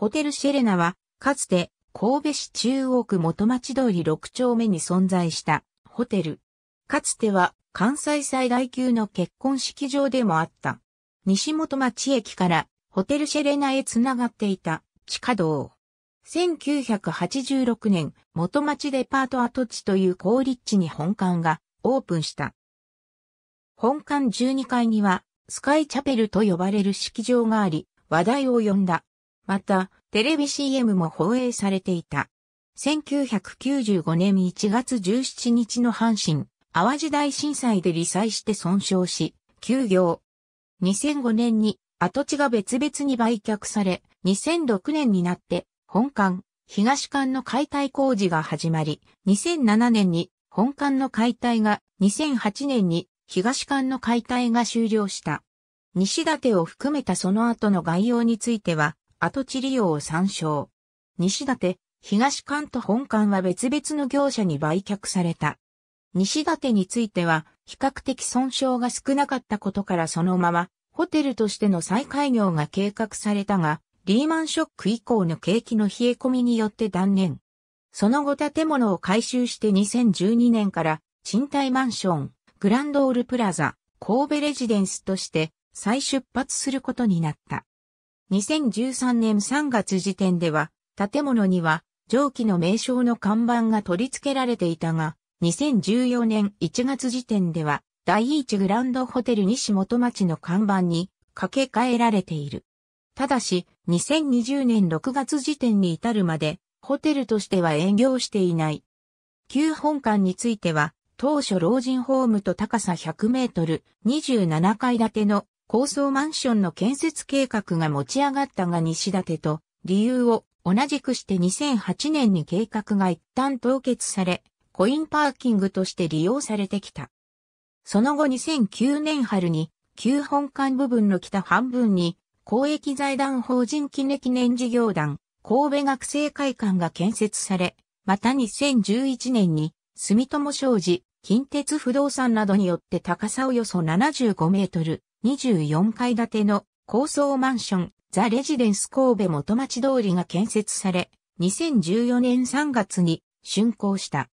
ホテルシェレナは、かつて、神戸市中央区元町通り6丁目に存在したホテル。かつては関西最大級の結婚式場でもあった。西元町駅からホテルシェレナへ繋がっていた地下道。1986年、元町デパート跡地という高立地に本館がオープンした。本館12階にはスカイチャペルと呼ばれる式場があり、話題を呼んだ。また、テレビ CM も放映されていた。1995年1月17日の阪神、淡路大震災で罹災して損傷し、休業。2005年に跡地が別々に売却され、2006年になって本館、東館の解体工事が始まり、2007年に本館の解体が、2008年に東館の解体が終了した。西立を含めたその後の概要については、跡地利用を参照。西館、東館と本館は別々の業者に売却された。西館については、比較的損傷が少なかったことからそのまま、ホテルとしての再開業が計画されたが、リーマンショック以降の景気の冷え込みによって断念。その後建物を改修して2012年から、賃貸マンション、グランドールプラザ、神戸レジデンスとして再出発することになった。2013年3月時点では、建物には上記の名称の看板が取り付けられていたが、2014年1月時点では、第一グランドホテル西元町の看板に掛け替えられている。ただし、2020年6月時点に至るまで、ホテルとしては営業していない。旧本館については、当初老人ホームと高さ100メートル、27階建ての高層マンションの建設計画が持ち上がったが西建てと理由を同じくして2008年に計画が一旦凍結され、コインパーキングとして利用されてきた。その後2009年春に、旧本館部分の北半分に、公益財団法人記念記念事業団、神戸学生会館が建設され、また2011年に、住友商事、近鉄不動産などによって高さおよそ75メートル、24階建ての高層マンション、ザ・レジデンス神戸元町通りが建設され、2014年3月に竣工した。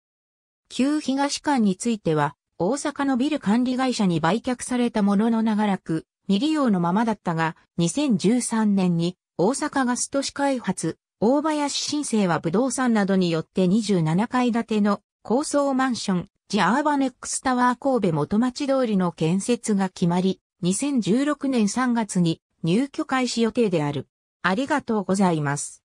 旧東館については、大阪のビル管理会社に売却されたものの長らく、未利用のままだったが、2013年に大阪ガス都市開発、大林新生は不動産などによって27階建ての高層マンション、ジアーバネックスタワー神戸元町通りの建設が決まり、2016年3月に入居開始予定である。ありがとうございます。